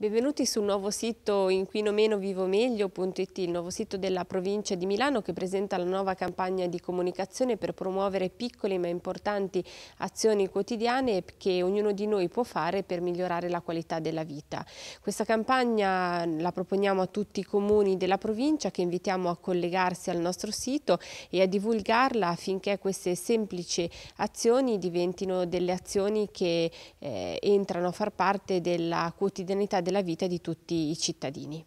Benvenuti sul nuovo sito inquinomenovivomeglio.it, il nuovo sito della provincia di Milano che presenta la nuova campagna di comunicazione per promuovere piccole ma importanti azioni quotidiane che ognuno di noi può fare per migliorare la qualità della vita. Questa campagna la proponiamo a tutti i comuni della provincia che invitiamo a collegarsi al nostro sito e a divulgarla affinché queste semplici azioni diventino delle azioni che eh, entrano a far parte della quotidianità della della vita di tutti i cittadini.